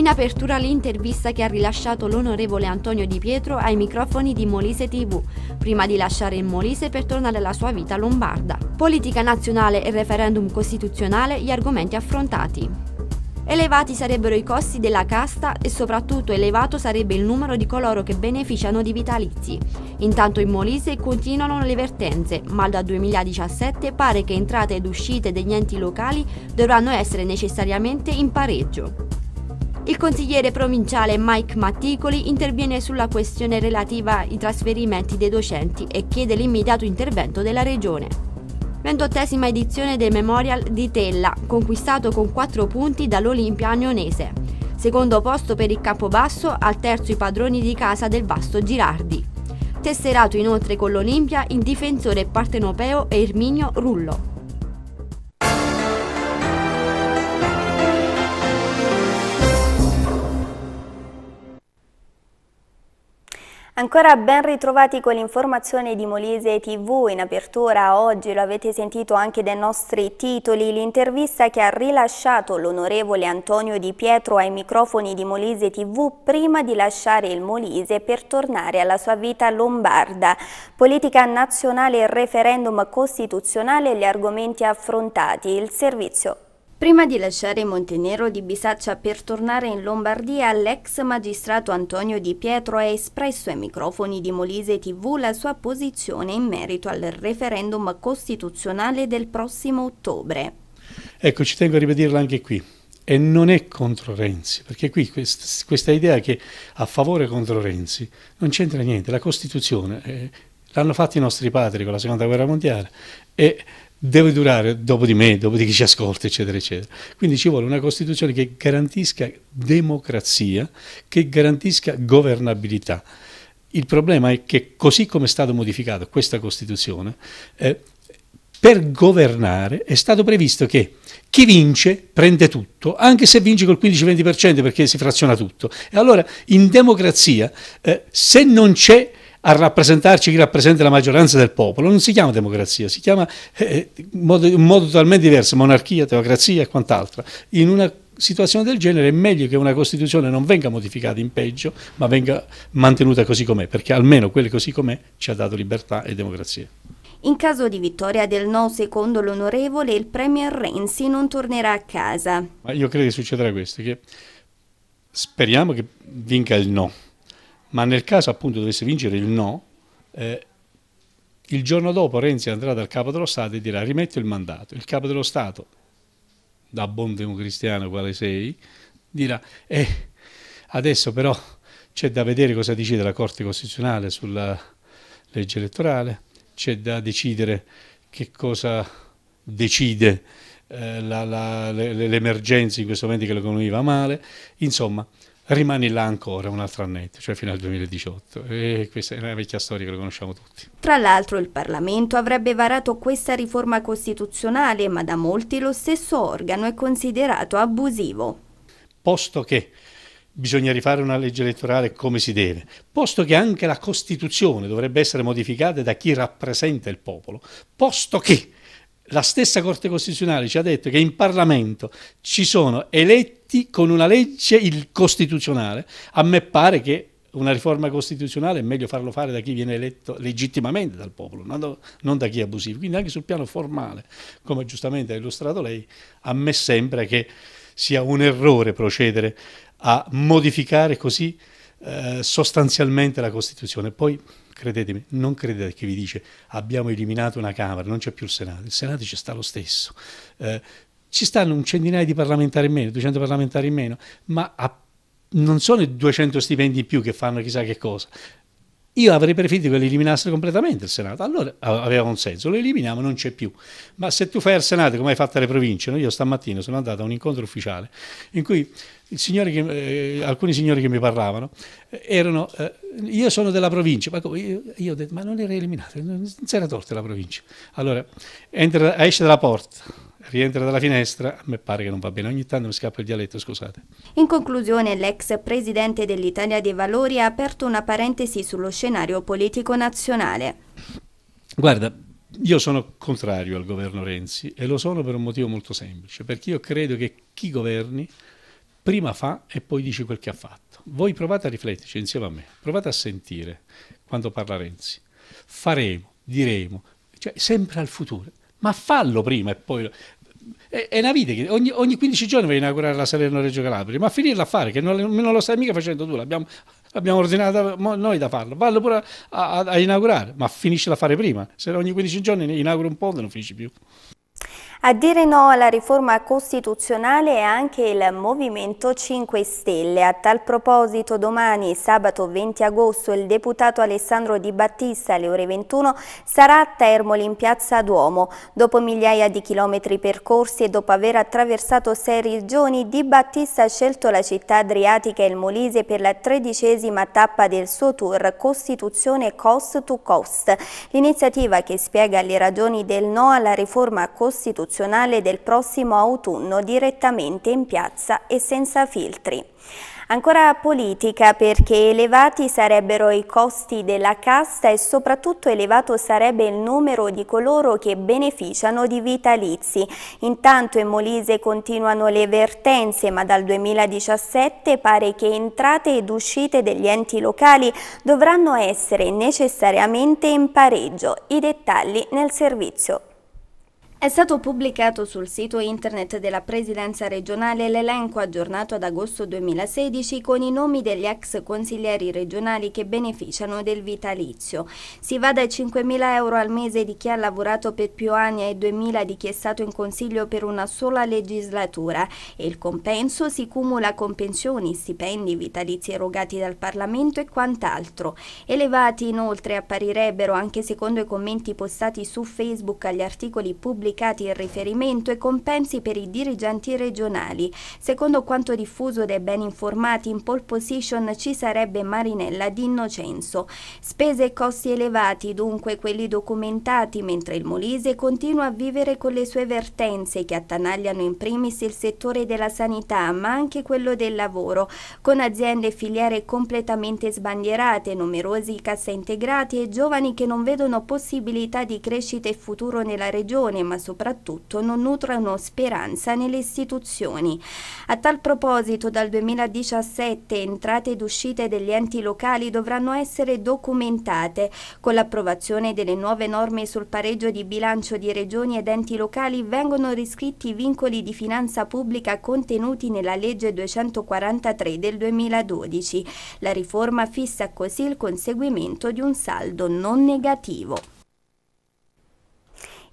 In apertura l'intervista che ha rilasciato l'onorevole Antonio Di Pietro ai microfoni di Molise TV, prima di lasciare il Molise per tornare alla sua vita lombarda. Politica nazionale e referendum costituzionale gli argomenti affrontati. Elevati sarebbero i costi della casta e soprattutto elevato sarebbe il numero di coloro che beneficiano di vitalizi. Intanto in Molise continuano le vertenze, ma dal 2017 pare che entrate ed uscite degli enti locali dovranno essere necessariamente in pareggio. Il consigliere provinciale Mike Matticoli interviene sulla questione relativa ai trasferimenti dei docenti e chiede l'immediato intervento della Regione. 28 edizione del Memorial di Tella, conquistato con 4 punti dall'Olimpia Agnonese. Secondo posto per il Capobasso, al terzo i padroni di casa del vasto Girardi. Tesserato inoltre con l'Olimpia il difensore partenopeo Erminio Rullo. Ancora ben ritrovati con l'informazione di Molise TV, in apertura oggi lo avete sentito anche dai nostri titoli, l'intervista che ha rilasciato l'onorevole Antonio Di Pietro ai microfoni di Molise TV prima di lasciare il Molise per tornare alla sua vita lombarda. Politica nazionale e referendum costituzionale, gli argomenti affrontati, il servizio Prima di lasciare Montenero di Bisaccia per tornare in Lombardia, l'ex magistrato Antonio Di Pietro ha espresso ai microfoni di Molise TV la sua posizione in merito al referendum costituzionale del prossimo ottobre. Ecco, ci tengo a ripetirla anche qui. E non è contro Renzi, perché qui quest questa idea che a favore contro Renzi non c'entra niente. La Costituzione eh, l'hanno fatta i nostri padri con la Seconda Guerra Mondiale e deve durare dopo di me, dopo di chi ci ascolta, eccetera, eccetera. Quindi ci vuole una Costituzione che garantisca democrazia, che garantisca governabilità. Il problema è che così come è stata modificata questa Costituzione, eh, per governare è stato previsto che chi vince prende tutto, anche se vince col 15-20% perché si fraziona tutto. E allora in democrazia, eh, se non c'è a rappresentarci chi rappresenta la maggioranza del popolo, non si chiama democrazia, si chiama eh, eh in, modo, modo totalmente diverso, monarchia, teocrazia e quant'altro. In una situazione del genere è meglio che una Costituzione non venga modificata in peggio, ma venga mantenuta così com'è, perché almeno quelle così com'è ci ha dato libertà e democrazia. In caso di vittoria del no, secondo l'onorevole, il Premier Renzi non tornerà a casa. Ma io credo che succederà questo, che speriamo che vinca il no, ma nel caso appunto dovesse vincere il no, eh, il giorno dopo Renzi andrà dal capo dello Stato e dirà rimetto il mandato. Il capo dello Stato, da buon democristiano quale sei, dirà eh, adesso però c'è da vedere cosa decide la Corte Costituzionale sulla legge elettorale, c'è da decidere che cosa decide eh, l'emergenza in questo momento che l'economia va male, insomma rimani là ancora un altro annetto, cioè fino al 2018. E questa è una vecchia storia che lo conosciamo tutti. Tra l'altro il Parlamento avrebbe varato questa riforma costituzionale, ma da molti lo stesso organo è considerato abusivo. Posto che bisogna rifare una legge elettorale come si deve, posto che anche la Costituzione dovrebbe essere modificata da chi rappresenta il popolo, posto che la stessa Corte Costituzionale ci ha detto che in Parlamento ci sono eletti con una legge il costituzionale, a me pare che una riforma costituzionale è meglio farlo fare da chi viene eletto legittimamente dal popolo, non da, chi è abusivo. Quindi anche sul piano formale, come giustamente ha illustrato lei, a me sembra che sia un errore procedere a modificare così eh, sostanzialmente la Costituzione. Poi, credetemi, non credete che vi dice abbiamo eliminato una Camera, non c'è più il Senato, il Senato ci sta lo stesso. Eh, ci stanno un centinaio di parlamentari in meno, 200 parlamentari in meno, ma a, non sono i 200 stipendi in più che fanno chissà che cosa. Io avrei preferito che lo eliminassero completamente il Senato, allora aveva un senso, lo eliminiamo, non c'è più. Ma se tu fai al Senato come hai fatto alle province, no? io stamattina sono andato a un incontro ufficiale in cui signore che, eh, alcuni signori che mi parlavano eh, erano, eh, io sono della provincia, ma come, io, io, ho detto, ma non era eliminato non, non era tolta la provincia. Allora, entra, esce dalla porta, rientra dalla finestra, a me pare che non va bene, ogni tanto mi scappa il dialetto, scusate. In conclusione, l'ex presidente dell'Italia dei Valori ha aperto una parentesi sullo scenario politico nazionale. Guarda, io sono contrario al governo Renzi e lo sono per un motivo molto semplice, perché io credo che chi governi prima fa e poi dice quel che ha fatto. Voi provate a rifletterci insieme a me, provate a sentire quando parla Renzi. Faremo, diremo, cioè sempre al futuro. Ma fallo prima e poi... È, una vita che ogni, ogni 15 giorni vai a inaugurare la Salerno Reggio Calabria, ma finirla a fare, che non, non lo stai mica facendo tu, l'abbiamo, l'abbiamo ordinata noi da farlo, vallo pure a, a, a inaugurare, ma finiscila a fare prima, se ogni 15 giorni inauguro un ponte non finisci più. A dire no alla riforma costituzionale è anche il Movimento 5 Stelle. A tal proposito domani, sabato 20 agosto, il deputato Alessandro Di Battista alle ore 21 sarà a Termoli in piazza Duomo. Dopo migliaia di chilometri percorsi e dopo aver attraversato sei regioni, Di Battista ha scelto la città adriatica e il Molise per la tredicesima tappa del suo tour Costituzione Cost to Cost. L'iniziativa che spiega le ragioni del no alla riforma costituzionale istituzionale del prossimo autunno direttamente in piazza e senza filtri. Ancora politica perché elevati sarebbero i costi della casta e soprattutto elevato sarebbe il numero di coloro che beneficiano di vitalizi. Intanto in Molise continuano le vertenze ma dal 2017 pare che entrate ed uscite degli enti locali dovranno essere necessariamente in pareggio. I dettagli nel servizio è stato pubblicato sul sito internet della Presidenza regionale l'elenco aggiornato ad agosto 2016 con i nomi degli ex consiglieri regionali che beneficiano del vitalizio. Si va dai 5.000 euro al mese di chi ha lavorato per più anni ai 2.000 di chi è stato in consiglio per una sola legislatura e il compenso si cumula con pensioni, stipendi, vitalizi erogati dal Parlamento e quant'altro. Elevati inoltre apparirebbero anche secondo i commenti postati su Facebook agli articoli pubblicati pubblicati il riferimento e compensi per i dirigenti regionali. Secondo quanto diffuso dai ben informati, in pole position ci sarebbe Marinella di Innocenzo. Spese e costi elevati, dunque quelli documentati, mentre il Molise continua a vivere con le sue vertenze che attanagliano in primis il settore della sanità, ma anche quello del lavoro, con aziende e filiere completamente sbandierate, numerosi cassa integrati e giovani che non vedono possibilità di crescita e futuro nella regione, ma soprattutto non nutrono speranza nelle istituzioni. A tal proposito dal 2017 entrate ed uscite degli enti locali dovranno essere documentate. Con l'approvazione delle nuove norme sul pareggio di bilancio di regioni ed enti locali vengono riscritti i vincoli di finanza pubblica contenuti nella legge 243 del 2012. La riforma fissa così il conseguimento di un saldo non negativo.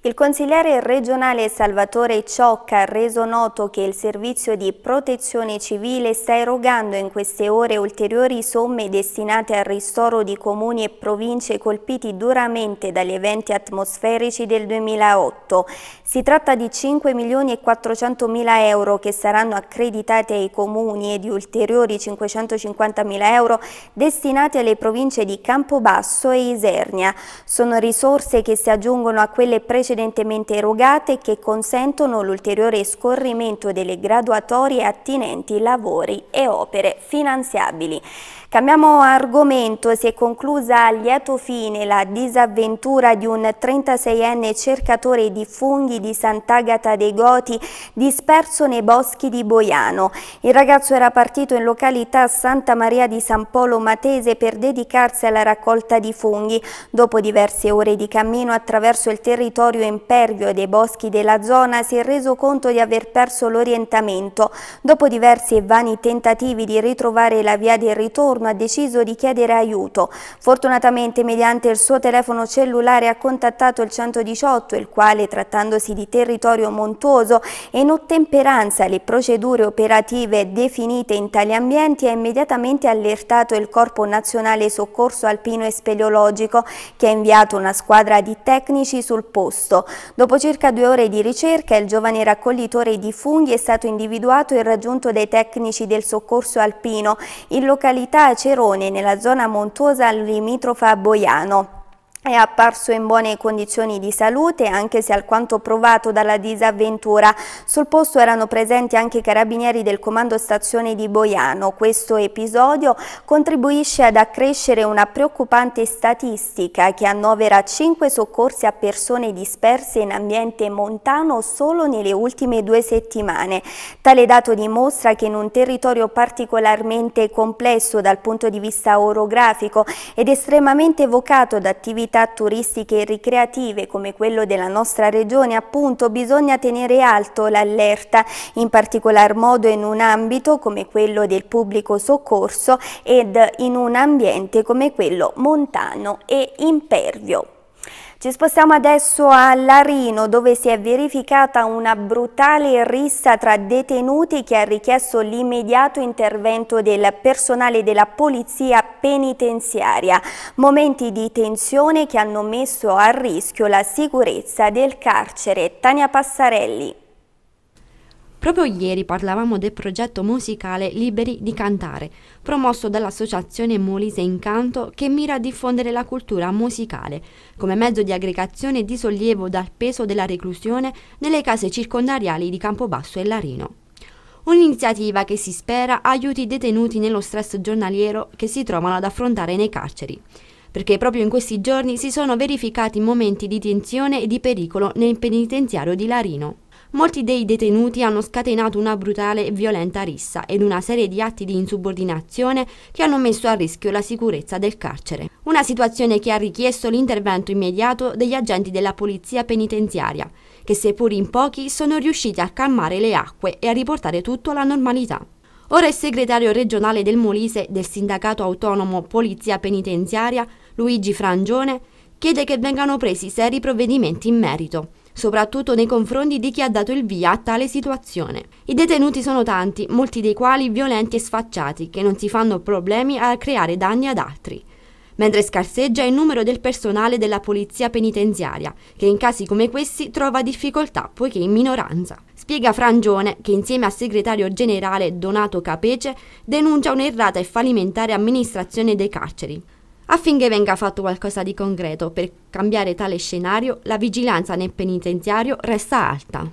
Il consigliere regionale Salvatore Ciocca ha reso noto che il servizio di protezione civile sta erogando in queste ore ulteriori somme destinate al ristoro di comuni e province colpiti duramente dagli eventi atmosferici del 2008. Si tratta di 5 milioni e 400 mila euro che saranno accreditate ai comuni e di ulteriori 550 mila euro destinate alle province di Campobasso e Isernia. Sono risorse che si aggiungono a quelle precedenti precedentemente erogate che consentono l'ulteriore scorrimento delle graduatorie attinenti lavori e opere finanziabili. Cambiamo argomento, si è conclusa a lieto fine la disavventura di un 36enne cercatore di funghi di Sant'Agata dei Goti disperso nei boschi di Boiano. Il ragazzo era partito in località Santa Maria di San Polo Matese per dedicarsi alla raccolta di funghi. Dopo diverse ore di cammino attraverso il territorio impervio dei boschi della zona si è reso conto di aver perso l'orientamento. Dopo diversi e vani tentativi di ritrovare la via del ritorno turno ha deciso di chiedere aiuto. Fortunatamente mediante il suo telefono cellulare ha contattato il 118, il quale trattandosi di territorio montuoso e in ottemperanza alle procedure operative definite in tali ambienti ha immediatamente allertato il Corpo Nazionale Soccorso Alpino e Speleologico che ha inviato una squadra di tecnici sul posto. Dopo circa due ore di ricerca il giovane raccoglitore di funghi è stato individuato e raggiunto dai tecnici del soccorso alpino. In località Cerone, nella zona montuosa limitrofa a Boiano è apparso in buone condizioni di salute anche se alquanto provato dalla disavventura. Sul posto erano presenti anche i carabinieri del comando stazione di Boiano. Questo episodio contribuisce ad accrescere una preoccupante statistica che annovera 5 soccorsi a persone disperse in ambiente montano solo nelle ultime due settimane. Tale dato dimostra che in un territorio particolarmente complesso dal punto di vista orografico ed estremamente evocato da attività città turistiche e ricreative come quello della nostra regione, appunto, bisogna tenere alto l'allerta, in particolar modo in un ambito come quello del pubblico soccorso ed in un ambiente come quello montano e impervio. Ci spostiamo adesso a Larino dove si è verificata una brutale rissa tra detenuti che ha richiesto l'immediato intervento del personale della polizia penitenziaria. Momenti di tensione che hanno messo a rischio la sicurezza del carcere. Tania Passarelli. Proprio ieri parlavamo del progetto musicale Liberi di Cantare, promosso dall'associazione Molise Incanto che mira a diffondere la cultura musicale come mezzo di aggregazione e di sollievo dal peso della reclusione nelle case circondariali di Campobasso e Larino. Un'iniziativa che si spera aiuti i detenuti nello stress giornaliero che si trovano ad affrontare nei carceri perché proprio in questi giorni si sono verificati momenti di tensione e di pericolo nel penitenziario di Larino molti dei detenuti hanno scatenato una brutale e violenta rissa ed una serie di atti di insubordinazione che hanno messo a rischio la sicurezza del carcere. Una situazione che ha richiesto l'intervento immediato degli agenti della polizia penitenziaria, che seppur in pochi sono riusciti a calmare le acque e a riportare tutto alla normalità. Ora il segretario regionale del Molise del sindacato autonomo Polizia Penitenziaria, Luigi Frangione, chiede che vengano presi seri provvedimenti in merito soprattutto nei confronti di chi ha dato il via a tale situazione. I detenuti sono tanti, molti dei quali violenti e sfacciati, che non si fanno problemi a creare danni ad altri mentre scarseggia il numero del personale della polizia penitenziaria, che in casi come questi trova difficoltà poiché in minoranza. Spiega Frangione, che insieme al segretario generale Donato Capece denuncia un'errata e fallimentare amministrazione dei carceri, Affinché venga fatto qualcosa di concreto per cambiare tale scenario, la vigilanza nel penitenziario resta alta.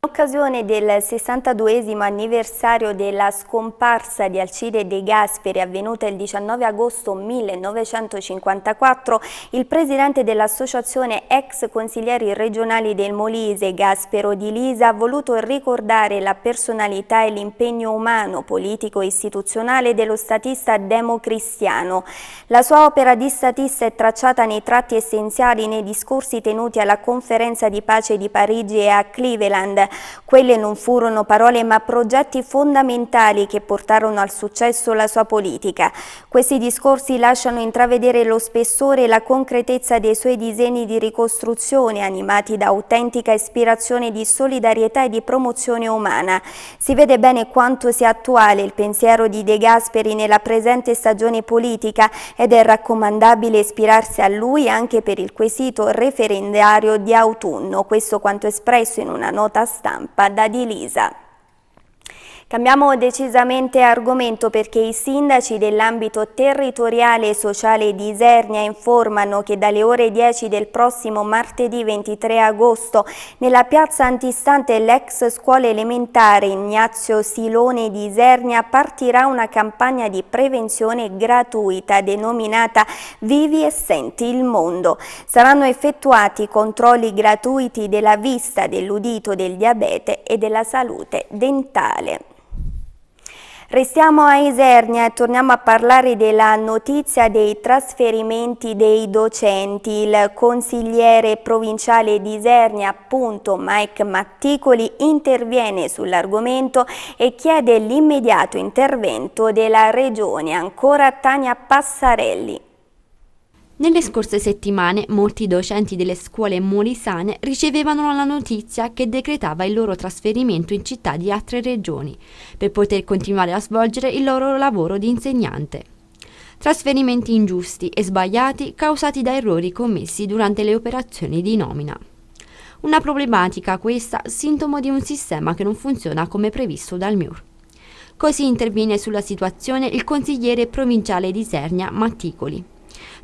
In occasione del 62 anniversario della scomparsa di Alcide De Gasperi avvenuta il 19 agosto 1954, il presidente dell'associazione ex consiglieri regionali del Molise, Gaspero Di Lisa, ha voluto ricordare la personalità e l'impegno umano, politico e istituzionale dello statista democristiano. La sua opera di statista è tracciata nei tratti essenziali nei discorsi tenuti alla conferenza di pace di Parigi e a Cleveland quelle non furono parole ma progetti fondamentali che portarono al successo la sua politica. Questi discorsi lasciano intravedere lo spessore e la concretezza dei suoi disegni di ricostruzione animati da autentica ispirazione di solidarietà e di promozione umana. Si vede bene quanto sia attuale il pensiero di De Gasperi nella presente stagione politica ed è raccomandabile ispirarsi a lui anche per il quesito referendario di autunno. Questo quanto espresso in una nota stampa stampa da Dilisa. Cambiamo decisamente argomento perché i sindaci dell'ambito territoriale e sociale di Isernia informano che dalle ore 10 del prossimo martedì 23 agosto nella piazza antistante l'ex scuola elementare Ignazio Silone di Isernia partirà una campagna di prevenzione gratuita denominata Vivi e senti il mondo. Saranno effettuati controlli gratuiti della vista, dell'udito, del diabete e della salute dentale. Restiamo a Isernia e torniamo a parlare della notizia dei trasferimenti dei docenti. Il consigliere provinciale di Isernia, appunto Mike Matticoli, interviene sull'argomento e chiede l'immediato intervento della Regione. Ancora Tania Passarelli. Nelle scorse settimane molti docenti delle scuole molisane ricevevano la notizia che decretava il loro trasferimento in città di altre regioni per poter continuare a svolgere il loro lavoro di insegnante. Trasferimenti ingiusti e sbagliati causati da errori commessi durante le operazioni di nomina. Una problematica questa sintomo di un sistema che non funziona come previsto dal MIUR. Così interviene sulla situazione il consigliere provinciale di Sernia Matticoli.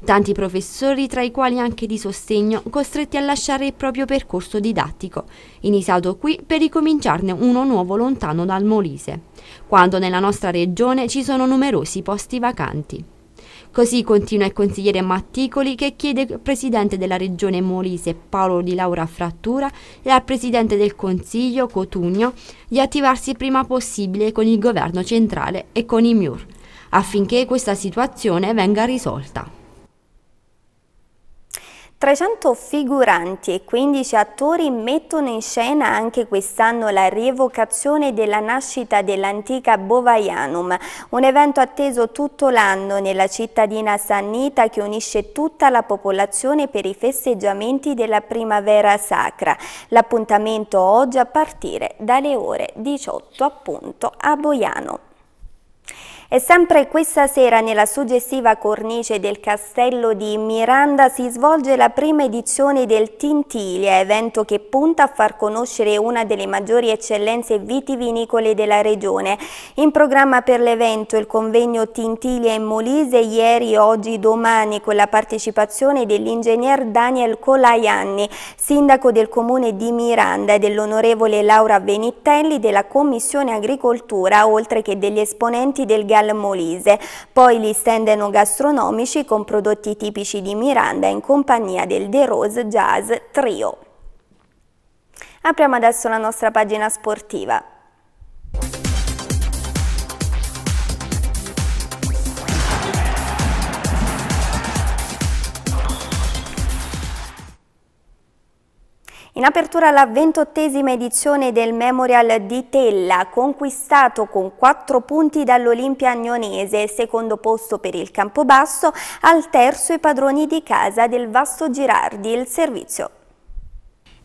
Tanti professori, tra i quali anche di sostegno, costretti a lasciare il proprio percorso didattico, iniziato qui per ricominciarne uno nuovo lontano dal Molise, quando nella nostra regione ci sono numerosi posti vacanti. Così continua il consigliere Matticoli che chiede al presidente della regione Molise Paolo Di Laura Frattura e al presidente del consiglio Cotugno di attivarsi prima possibile con il governo centrale e con i MIUR affinché questa situazione venga risolta. 300 figuranti e 15 attori mettono in scena anche quest'anno la rievocazione della nascita dell'antica Bovaianum, un evento atteso tutto l'anno nella cittadina sannita che unisce tutta la popolazione per i festeggiamenti della primavera sacra. L'appuntamento oggi a partire dalle ore 18 appunto a Boiano. E sempre questa sera nella suggestiva cornice del castello di Miranda si svolge la prima edizione del Tintilia, evento che punta a far conoscere una delle maggiori eccellenze vitivinicole della regione. In programma per l'evento il convegno Tintilia in Molise ieri, oggi, domani con la partecipazione dell'ingegner Daniel Colaianni, sindaco del comune di Miranda e dell'onorevole Laura Benittelli della Commissione Agricoltura, oltre che degli esponenti del Gallo dal Molise, poi gli stand gastronomici con prodotti tipici di Miranda in compagnia del The Rose Jazz Trio. Apriamo adesso la nostra pagina sportiva. In apertura alla ventottesima edizione del Memorial di Tella, conquistato con quattro punti dall'Olimpia Agnonese, secondo posto per il Campobasso, al terzo i padroni di casa del Vasto Girardi, il servizio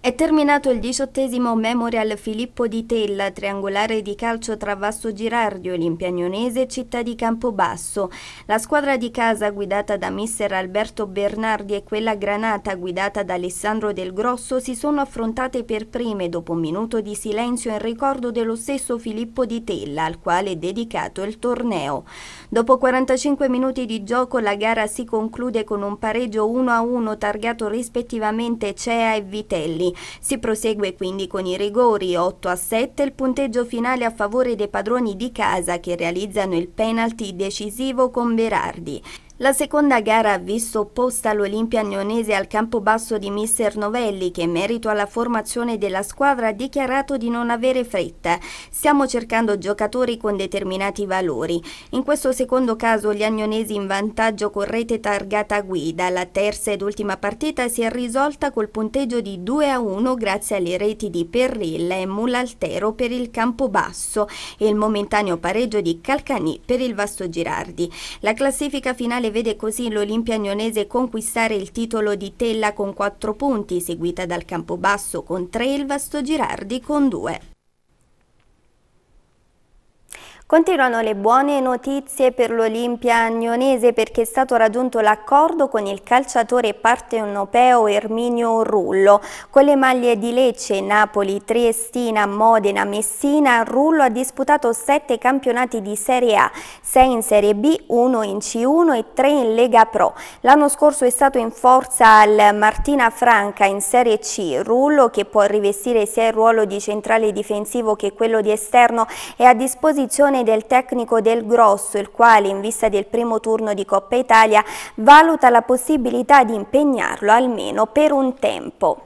è terminato il diciottesimo Memorial Filippo di Tella, triangolare di calcio tra Vasto Girardio, Olimpia e Città di Campobasso. La squadra di casa guidata da mister Alberto Bernardi e quella granata guidata da Alessandro Del Grosso si sono affrontate per prime dopo un minuto di silenzio in ricordo dello stesso Filippo di Tella, al quale è dedicato il torneo. Dopo 45 minuti di gioco la gara si conclude con un pareggio 1-1 targato rispettivamente Cea e Vitelli. Si prosegue quindi con i rigori 8 a 7 il punteggio finale a favore dei padroni di casa che realizzano il penalty decisivo con Berardi. La seconda gara ha visto opposta l'Olimpia Agnonese al campo basso di Mister Novelli che in merito alla formazione della squadra ha dichiarato di non avere fretta. Stiamo cercando giocatori con determinati valori. In questo secondo caso gli agnonesi in vantaggio con rete targata guida. La terza ed ultima partita si è risolta col punteggio di 2 a 1 grazie alle reti di Perrilla e Mulaltero per il campo basso e il momentaneo pareggio di Calcani per il Vasto Girardi. La classifica finale finale vede così l'Olimpia Agnonese conquistare il titolo di Tella con 4 punti, seguita dal Campobasso con 3 e il Vasto Girardi con 2. Continuano le buone notizie per l'Olimpia agnonese perché è stato raggiunto l'accordo con il calciatore partenopeo Erminio Rullo. Con le maglie di Lecce, Napoli, Triestina, Modena, Messina, Rullo ha disputato sette campionati di Serie A, sei in Serie B, uno in C1 e tre in Lega Pro. L'anno scorso è stato in forza al Martina Franca in Serie C. Rullo, che può rivestire sia il ruolo di centrale difensivo che quello di esterno, è a disposizione valutazione del tecnico del Grosso, il quale in vista del primo turno di Coppa Italia valuta la possibilità di impegnarlo almeno per un tempo.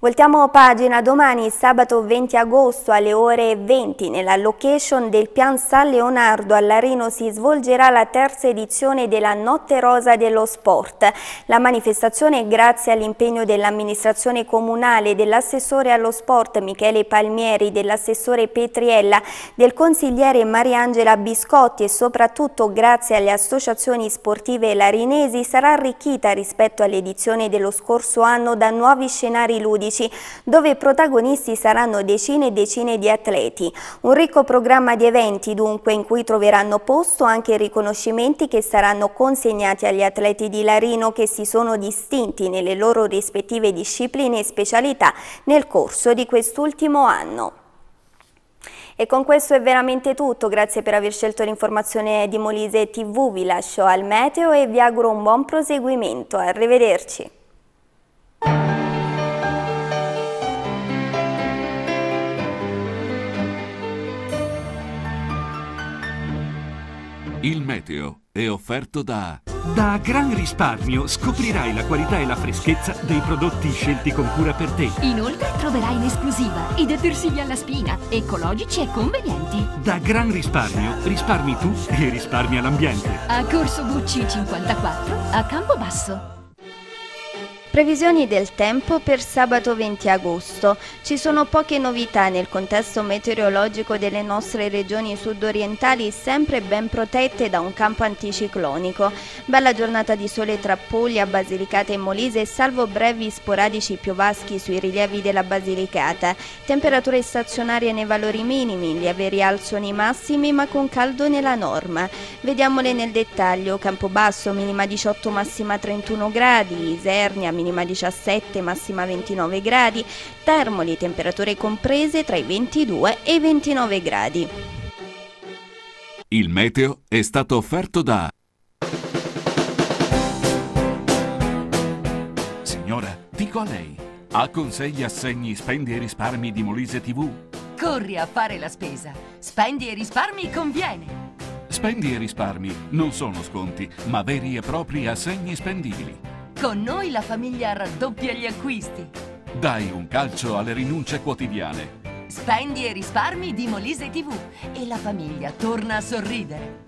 Voltiamo pagina domani, sabato 20 agosto alle ore 20, nella location del Pian San Leonardo all'Areno si svolgerà la terza edizione della Notte Rosa dello Sport. La manifestazione, grazie all'impegno dell'amministrazione comunale, dell'assessore allo sport Michele Palmieri, dell'assessore Petriella, del consigliere Mariangela Biscotti e soprattutto grazie alle associazioni sportive larinesi, sarà arricchita rispetto all'edizione dello scorso anno da nuovi scenari ludici olimpici, dove i protagonisti saranno decine e decine di atleti. Un ricco programma di eventi dunque in cui troveranno posto anche riconoscimenti che saranno consegnati agli atleti di Larino che si sono distinti nelle loro rispettive discipline e specialità nel corso di quest'ultimo anno. E con questo è veramente tutto, grazie per aver scelto l'informazione di Molise TV, vi lascio al meteo e vi auguro un buon proseguimento, arrivederci. Il meteo è offerto da... Da Gran Risparmio scoprirai la qualità e la freschezza dei prodotti scelti con cura per te. Inoltre troverai in esclusiva i detersivi alla spina, ecologici e convenienti. Da Gran Risparmio risparmi tu e risparmia l'ambiente. A Corso Bucci 54 a Campobasso. Previsioni del tempo per sabato 20 agosto. Ci sono poche novità nel contesto meteorologico delle nostre regioni sudorientali sempre ben protette da un campo anticiclonico. Bella giornata di sole tra Puglia, Basilicata e Molise salvo brevi sporadici piovaschi sui rilievi della Basilicata. Temperature stazionarie nei valori minimi, lieve rialzo nei massimi ma con caldo nella norma. Vediamole nel dettaglio. Campobasso minima 18 massima 31 gradi, Isernia minima minima 17, massima 29 gradi, Termoli temperature comprese tra i 22 e i 29 gradi. Il meteo è stato offerto da... Signora, dico a lei, ha con sé gli assegni spendi e risparmi di Molise TV? Corri a fare la spesa. Spendi e risparmi conviene. Spendi e risparmi non sono sconti, ma veri e propri assegni spendibili. Con noi la famiglia raddoppia gli acquisti. Dai un calcio alle rinunce quotidiane. Spendi e risparmi di Molise TV e la famiglia torna a sorridere.